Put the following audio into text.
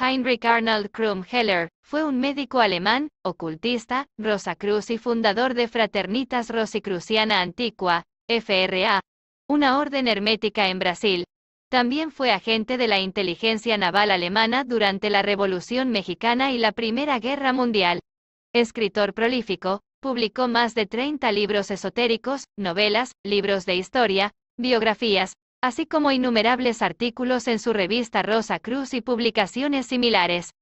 Heinrich Arnold Krumm Heller, fue un médico alemán, ocultista, Rosacruz y fundador de Fraternitas Rosicruciana Antigua, FRA, una orden hermética en Brasil. También fue agente de la inteligencia naval alemana durante la Revolución Mexicana y la Primera Guerra Mundial. Escritor prolífico, publicó más de 30 libros esotéricos, novelas, libros de historia, biografías, así como innumerables artículos en su revista Rosa Cruz y publicaciones similares.